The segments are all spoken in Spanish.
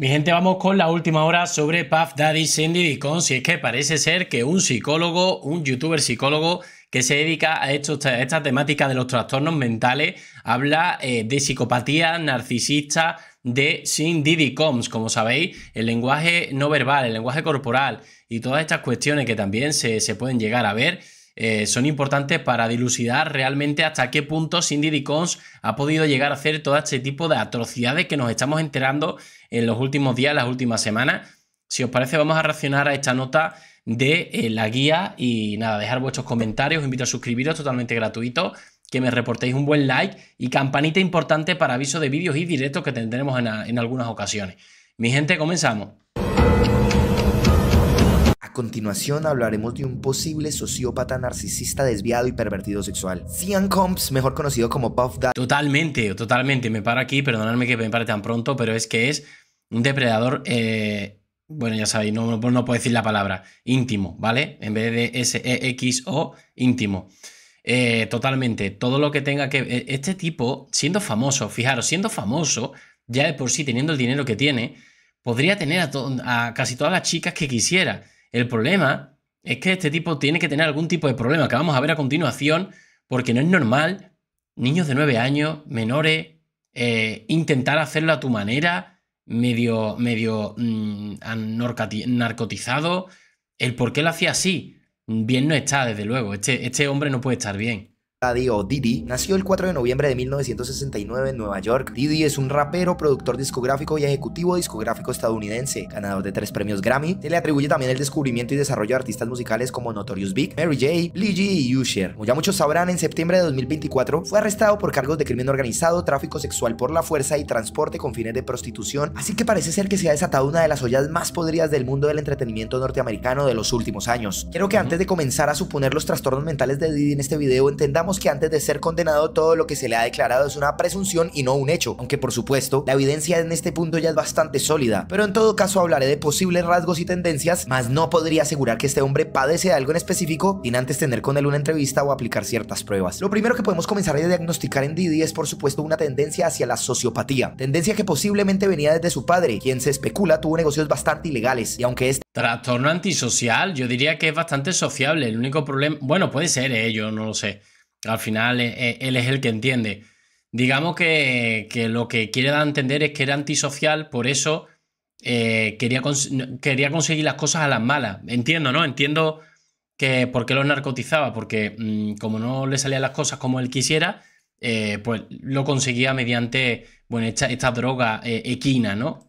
Mi gente, vamos con la última hora sobre Puff Daddy Cindy Si es que parece ser que un psicólogo, un youtuber psicólogo que se dedica a, esto, esta temática de los trastornos mentales, habla eh, de psicopatía narcisista de Cindy Como sabéis, el lenguaje no verbal, el lenguaje corporal y todas estas cuestiones que también se, se pueden llegar a ver eh, son importantes para dilucidar realmente hasta qué punto Cindy Dicons ha podido llegar a hacer todo este tipo de atrocidades que nos estamos enterando en los últimos días, las últimas semanas. Si os parece, vamos a reaccionar a esta nota de eh, la guía y nada, dejar vuestros comentarios, os invito a suscribiros, totalmente gratuito, que me reportéis un buen like y campanita importante para aviso de vídeos y directos que tendremos en, en algunas ocasiones. Mi gente, comenzamos continuación hablaremos de un posible sociópata narcisista desviado y pervertido sexual. Cian Combs, mejor conocido como Puff Daddy. Totalmente, totalmente. Me paro aquí, perdonadme que me pare tan pronto, pero es que es un depredador... Eh, bueno, ya sabéis, no, puedo decir la palabra, íntimo, ¿vale? En vez de s e x o íntimo. Eh, totalmente, todo lo que tenga que... E, este tipo, siendo famoso, fijaros, siendo famoso, ya de por sí, teniendo el dinero que tiene, podría tener a, a casi todas las chicas que quisiera. El problema es que este tipo tiene que tener algún tipo de problema que vamos a ver a continuación, porque no es normal niños de 9 años, menores, eh, intentar hacerlo a tu manera, medio, medio mm, narcotizado. El por qué lo hacía así, bien no está, desde luego. este, este hombre no puede estar bien. Daddy o nació el 4 de noviembre de 1969 en Nueva York. Didi es un rapero, productor discográfico y ejecutivo discográfico estadounidense, ganador de tres premios Grammy. Se le atribuye también el descubrimiento y desarrollo de artistas musicales como Notorious Big, Mary J, Lee y Usher. Como ya muchos sabrán, en septiembre de 2024 fue arrestado por cargos de crimen organizado, tráfico sexual por la fuerza y transporte con fines de prostitución, así que parece ser que se ha desatado una de las ollas más podridas del mundo del entretenimiento norteamericano de los últimos años. Quiero que antes de comenzar a suponer los trastornos mentales de Didi en este video entendamos que antes de ser condenado todo lo que se le ha declarado es una presunción y no un hecho, aunque por supuesto la evidencia en este punto ya es bastante sólida, pero en todo caso hablaré de posibles rasgos y tendencias, mas no podría asegurar que este hombre padece de algo en específico sin antes tener con él una entrevista o aplicar ciertas pruebas. Lo primero que podemos comenzar a diagnosticar en Didi es por supuesto una tendencia hacia la sociopatía, tendencia que posiblemente venía desde su padre, quien se especula tuvo negocios bastante ilegales, y aunque es este Trastorno antisocial, yo diría que es bastante sociable, el único problema, bueno, puede ser ello, ¿eh? no lo sé. Al final eh, eh, él es el que entiende. Digamos que, lo que quiere dar a entender es que era antisocial, por eso eh, quería, quería, conseguir las cosas a las malas. Entiendo, ¿no? Entiendo que por qué los narcotizaba, porque mm, como no le salían las cosas como él quisiera, pues lo conseguía mediante, bueno, esta, droga equina, ¿no?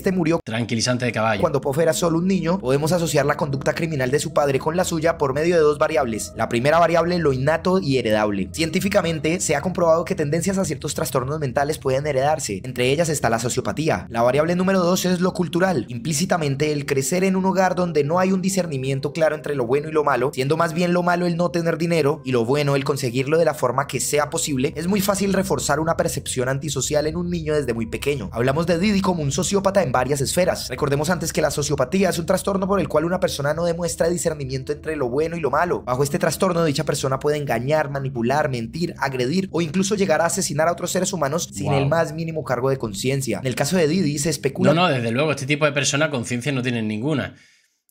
Este murió tranquilizante de caballo. Cuando Poff era solo un niño, podemos asociar la conducta criminal de su padre con la suya por medio de dos variables. La primera variable, lo innato y heredable. Científicamente, se ha comprobado que tendencias a ciertos trastornos mentales pueden heredarse. Entre ellas está la sociopatía. La variable número dos es lo cultural. Implícitamente, el crecer en un hogar donde no hay un discernimiento claro entre lo bueno y lo malo, siendo más bien lo malo el no tener dinero y lo bueno el conseguirlo de la forma que sea posible, es muy fácil reforzar una percepción antisocial en un niño desde muy pequeño. Hablamos de Didi como un sociópata varias esferas. Recordemos antes que la sociopatía es un trastorno por el cual una persona no demuestra discernimiento entre lo bueno y lo malo. Bajo este trastorno, dicha persona puede engañar, manipular, mentir, agredir o incluso llegar a asesinar a otros seres humanos sin el más mínimo cargo de conciencia. En el caso de Didi se especula... No, no, desde luego, este tipo de persona conciencia no tienen ninguna.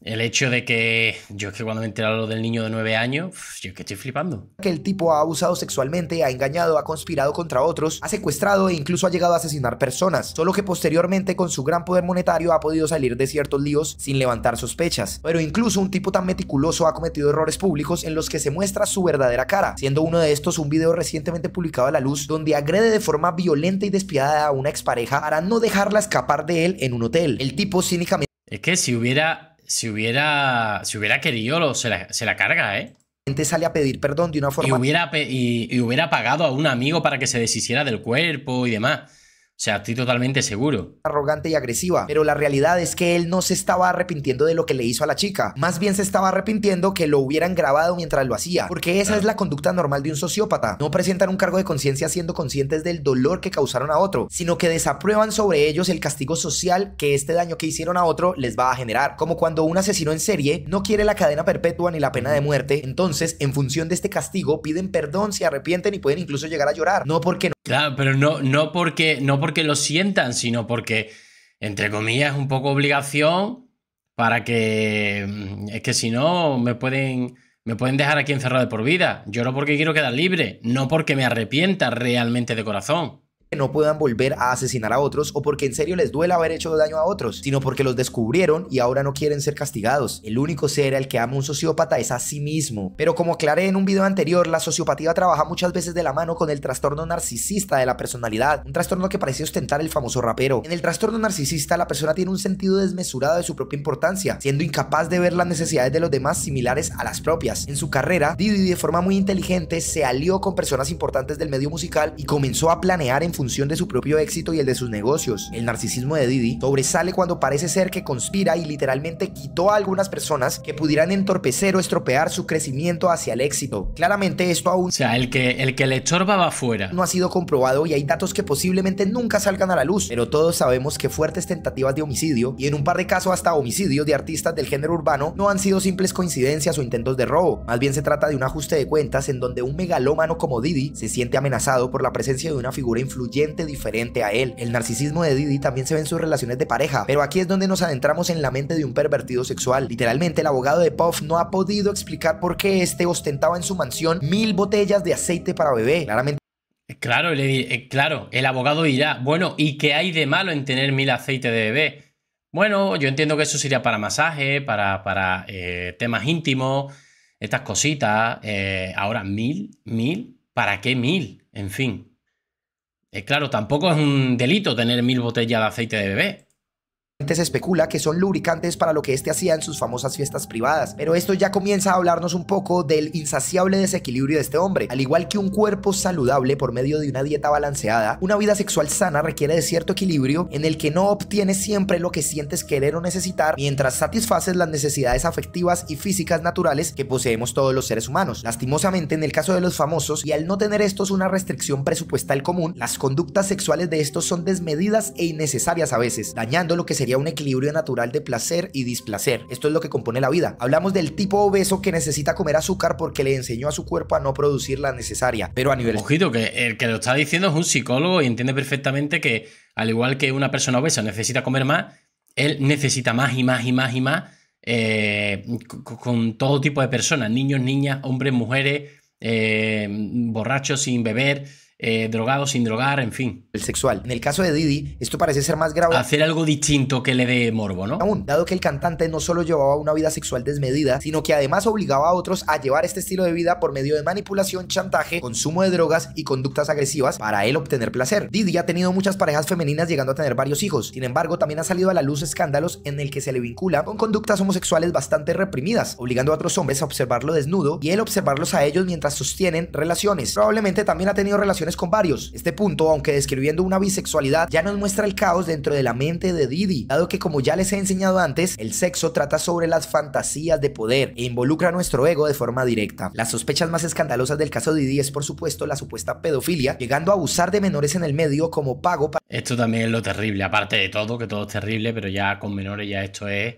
El hecho de que yo es que cuando me enteré lo del niño de 9 años, yo que estoy flipando. Que el tipo ha abusado sexualmente, ha engañado, ha conspirado contra otros, ha secuestrado e incluso ha llegado a asesinar personas, solo que posteriormente con su gran poder monetario ha podido salir de ciertos líos sin levantar sospechas. Pero incluso un tipo tan meticuloso ha cometido errores públicos en los que se muestra su verdadera cara, siendo uno de estos un video recientemente publicado a la luz donde agrede de forma violenta y despiadada a una expareja para no dejarla escapar de él en un hotel. El tipo cínicamente... Es que si hubiera si hubiera, si hubiera querido, se, la, se, la, carga, ¿eh? gente sale a pedir perdón de una forma. hubiera, y, y hubiera pagado a un amigo para que se deshiciera del cuerpo y demás. O sea, estoy totalmente seguro. Arrogante y agresiva. Pero la realidad es que él no se estaba arrepintiendo de lo que le hizo a la chica. Más bien se estaba arrepintiendo que lo hubieran grabado mientras lo hacía. Porque esa es la conducta normal de un sociópata. No presentan un cargo de conciencia siendo conscientes del dolor que causaron a otro, sino que desaprueban sobre ellos el castigo social que este daño que hicieron a otro les va a generar. Como cuando un asesino en serie no quiere la cadena perpetua ni la pena de muerte. Entonces, en función de este castigo, piden perdón, se arrepienten y pueden incluso llegar a llorar. No porque no Claro, pero no, no, porque, no porque lo sientan, sino porque, entre comillas, es un poco obligación para que. Mm, es que si no, me pueden, me pueden dejar aquí encerrado de por vida. Yo no porque quiero quedar libre, no porque me arrepienta realmente de corazón que no puedan volver a asesinar a otros o porque en serio les duele haber hecho daño a otros, sino porque los descubrieron y ahora no quieren ser castigados. El único ser al que ama un sociópata es a sí mismo. Pero como aclaré en un video anterior, la sociopatía trabaja muchas veces de la mano con el trastorno narcisista de la personalidad, un trastorno que parecía ostentar el famoso rapero. En el trastorno narcisista, la persona tiene un sentido desmesurado de su propia importancia, siendo incapaz de ver las necesidades de los demás similares a las propias. En su carrera, Diddy de forma muy inteligente se alió con personas importantes del medio musical y comenzó a planear en función de su propio éxito y el de sus negocios. El narcisismo de Didi sobresale cuando parece ser que conspira y literalmente quitó a algunas personas que pudieran entorpecer o estropear su crecimiento hacia el éxito. Claramente esto aún... sea, el que, el que le chorba va No ha sido comprobado y hay datos que posiblemente nunca salgan a la luz, pero todos sabemos que fuertes tentativas de homicidio y en un par de casos hasta homicidio de artistas del género urbano no han sido simples coincidencias o intentos de robo. Más bien se trata de un ajuste de cuentas en donde un megalómano como Didi se siente amenazado por la presencia de una figura influyente diferente a él. El narcisismo de Didi también se ve en sus relaciones de pareja, pero aquí es donde nos adentramos en la mente de un pervertido sexual. Literalmente, el abogado de Puff no ha podido explicar por qué este ostentaba en su mansión mil botellas de aceite para bebé. Claramente, eh, Claro, eh, claro, el abogado dirá, bueno, ¿y qué hay de malo en tener mil aceites de bebé? Bueno, yo entiendo que eso sería para masaje, para, para eh, temas íntimos, estas cositas. ahora, mil, mil, ¿para qué mil? En fin, eh, claro, tampoco es un delito tener mil botellas de aceite de bebé se especula que son lubricantes para lo que éste hacía en sus famosas fiestas privadas, pero esto ya comienza a hablarnos un poco del insaciable desequilibrio de este hombre. Al igual que un cuerpo saludable por medio de una dieta balanceada, una vida sexual sana requiere de cierto equilibrio en el que no obtienes siempre lo que sientes querer o necesitar mientras satisfaces las necesidades afectivas y físicas naturales que poseemos todos los seres humanos. Lastimosamente, en el caso de los famosos, y al no tener estos una restricción presupuestal común, las conductas sexuales de estos son desmedidas e innecesarias a veces, dañando lo que sería un equilibrio natural de placer y displacer. Esto es lo que compone la vida. Hablamos del tipo obeso que necesita comer azúcar porque le enseñó a su cuerpo a no producir la necesaria, pero a nivel... Ojito, que el que lo está diciendo es un psicólogo y entiende perfectamente que al igual que una persona obesa necesita comer más, él necesita más y más y más y más eh, con todo tipo de personas, niños, niñas, hombres, mujeres, eh, borrachos sin beber. Eh, drogado, sin drogar, en fin. El sexual. En el caso de Didi, esto parece ser más grave. Hacer algo distinto que le dé morbo, ¿no? Aún, dado que el cantante no solo llevaba una vida sexual desmedida, sino que además obligaba a otros a llevar este estilo de vida por medio de manipulación, chantaje, consumo de drogas y conductas agresivas para él obtener placer. Didi ha tenido muchas parejas femeninas llegando a tener varios hijos. Sin embargo, también ha salido a la luz escándalos en el que se le vincula con conductas homosexuales bastante reprimidas, obligando a otros hombres a observarlo desnudo y él observarlos a ellos mientras sostienen relaciones. Probablemente también ha tenido relaciones con varios. Este punto, aunque describiendo una bisexualidad, ya nos muestra el caos dentro de la mente de Didi, dado que como ya les he enseñado antes, el sexo trata sobre las fantasías de poder e involucra nuestro ego de forma directa. Las sospechas más escandalosas del caso de Didi es por supuesto la supuesta pedofilia, llegando a abusar de menores en el medio como pago para... Esto también es lo terrible, aparte de todo, que todo es terrible, pero ya con menores ya esto es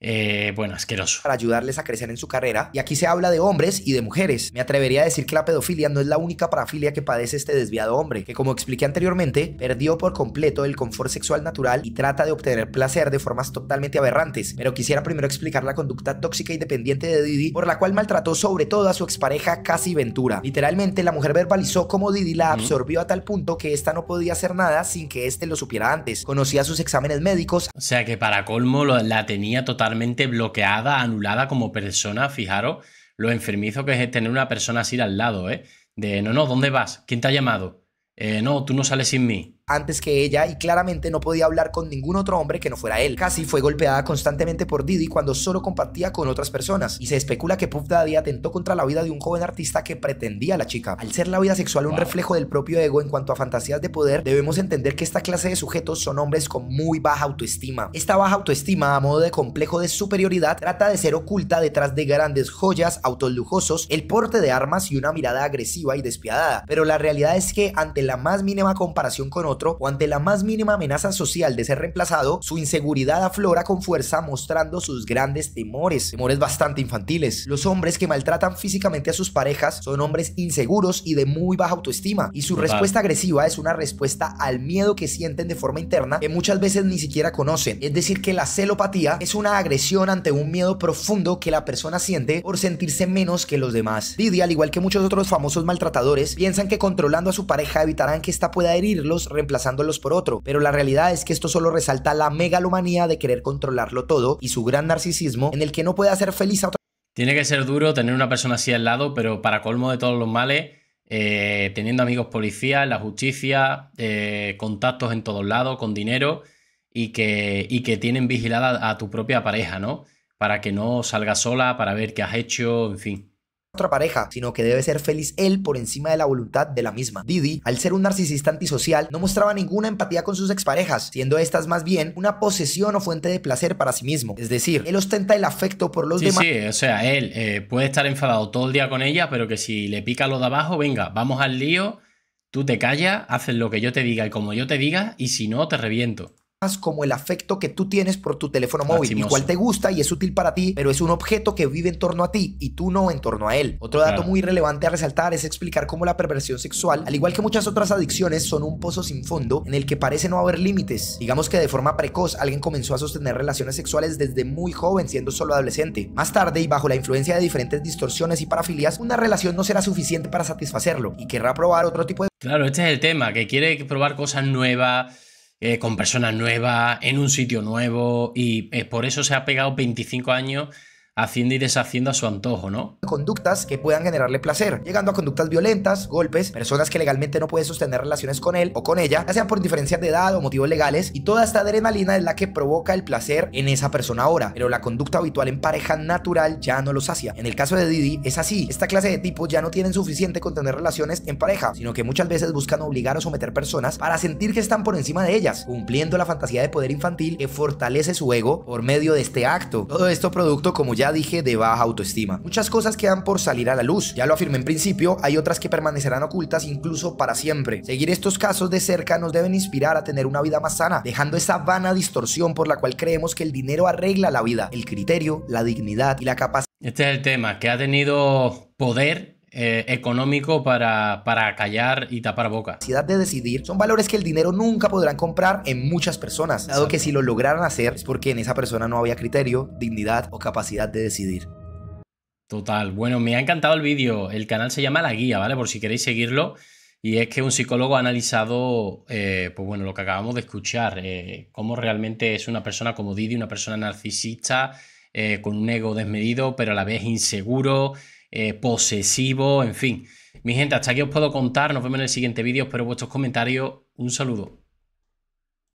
eh, bueno, asqueroso. Para ayudarles a crecer en su carrera. Y aquí se habla de hombres y de mujeres. Me atrevería a decir que la pedofilia no es la única parafilia que padece este desviado hombre, que como expliqué anteriormente, perdió por completo el confort sexual natural y trata de obtener placer de formas totalmente aberrantes. Pero quisiera primero explicar la conducta tóxica y dependiente de Didi, por la cual maltrató sobre todo a su expareja Casi Ventura. Literalmente, la mujer verbalizó cómo Didi la absorbió a tal punto que esta no podía hacer nada sin que éste lo supiera antes. Conocía sus exámenes médicos. O sea que para colmo la tenía totalmente bloqueada, anulada como persona. Fijaros lo enfermizo que es tener una persona así al lado, ¿eh? De no, no, ¿dónde vas? ¿Quién te ha llamado? Eh, no, tú no sales sin mí antes que ella y claramente no podía hablar con ningún otro hombre que no fuera él. Casi fue golpeada constantemente por Diddy cuando solo compartía con otras personas y se especula que Puff Daddy atentó contra la vida de un joven artista que pretendía a la chica. Al ser la vida sexual un reflejo del propio ego en cuanto a fantasías de poder, debemos entender que esta clase de sujetos son hombres con muy baja autoestima. Esta baja autoestima, a modo de complejo de superioridad, trata de ser oculta detrás de grandes joyas, autos lujosos, el porte de armas y una mirada agresiva y despiadada. Pero la realidad es que ante la más mínima comparación con otros, o ante la más mínima amenaza social de ser reemplazado, su inseguridad aflora con fuerza mostrando sus grandes temores, temores bastante infantiles. Los hombres que maltratan físicamente a sus parejas son hombres inseguros y de muy baja autoestima, y su respuesta agresiva es una respuesta al miedo que sienten de forma interna que muchas veces ni siquiera conocen. Es decir, que la celopatía es una agresión ante un miedo profundo que la persona siente por sentirse menos que los demás. Didi, al igual que muchos otros famosos maltratadores, piensan que controlando a su pareja evitarán que ésta pueda herirlos, reemplazándolos por otro, pero la realidad es que esto solo resalta la megalomanía de querer controlarlo todo y su gran narcisismo en el que no puede hacer feliz a otra. Tiene que ser duro tener una persona así al lado, pero para colmo de todos los males, eh, teniendo amigos policías, la justicia, eh, contactos en todos lados, con dinero y que, y que tienen vigilada a tu propia pareja, ¿no? Para que no salga sola, para ver qué has hecho, en fin otra pareja, sino que debe ser feliz él por encima de la voluntad de la misma. Didi, al ser un narcisista antisocial, no mostraba ninguna empatía con sus exparejas, siendo estas más bien una posesión o fuente de placer para sí mismo. Es decir, él ostenta el afecto por los demás. Sí, o sea, él eh, puede estar enfadado todo el día con ella, pero que si le pica lo de abajo, venga, vamos al lío. Tú te callas, haces lo que yo te diga y como yo te diga, y si no, te reviento como el afecto que tú tienes por tu teléfono móvil, Igual te gusta y es útil para ti, pero es un objeto que vive en torno a ti y tú no en torno a él. Otro dato muy relevante a resaltar es explicar cómo la perversión sexual, al igual que muchas otras adicciones, son un pozo sin fondo en el que parece no haber límites. Digamos que de forma precoz alguien comenzó a sostener relaciones sexuales desde muy joven, siendo solo adolescente. Más tarde y bajo la influencia de diferentes distorsiones y parafilias, una relación no será suficiente para satisfacerlo y querrá probar otro tipo de... Claro, este es el tema, que quiere probar cosas nuevas eh, con personas nuevas, en un sitio nuevo, y eh, por eso se ha pegado 25 años haciendo y deshaciendo a su antojo, ¿no? Conductas que puedan generarle placer, llegando a conductas violentas, golpes, personas que legalmente no pueden sostener relaciones con él o con ella, ya sean por diferencias de edad o motivos legales, y toda esta adrenalina es la que provoca el placer en esa persona ahora, pero la conducta habitual en pareja natural ya no los sacia. En el caso de Didi es así, esta clase de tipos ya no tienen suficiente con tener relaciones en pareja, sino que muchas veces buscan obligar o someter personas para sentir que están por encima de ellas, cumpliendo la fantasía de poder infantil que fortalece su ego por medio de este acto. Todo esto producto, como ya dije de baja autoestima. Muchas cosas quedan por salir a la luz, ya lo afirmé en principio, hay otras que permanecerán ocultas incluso para siempre. Seguir estos casos de cerca nos deben inspirar a tener una vida más sana, dejando esa vana distorsión por la cual creemos que el dinero arregla la vida, el criterio, la dignidad y la capacidad. Este es el tema, que ha tenido poder eh, económico para, para callar y tapar boca. La capacidad de decidir son valores que el dinero nunca podrán comprar en muchas personas, dado que si lo lograran hacer es porque en esa persona no había criterio, dignidad o capacidad de decidir. Total, bueno, me ha encantado el vídeo. El canal se llama La Guía, ¿vale? Por si queréis seguirlo. Y es que un psicólogo ha analizado, eh, pues bueno, lo que acabamos de escuchar, eh, cómo realmente es una persona como Didi, una persona narcisista, con un ego desmedido, pero a la vez inseguro, eh, posesivo, en fin. Mi gente, hasta aquí os puedo contar. Nos vemos en el siguiente vídeo. Espero vuestros comentarios. Un saludo.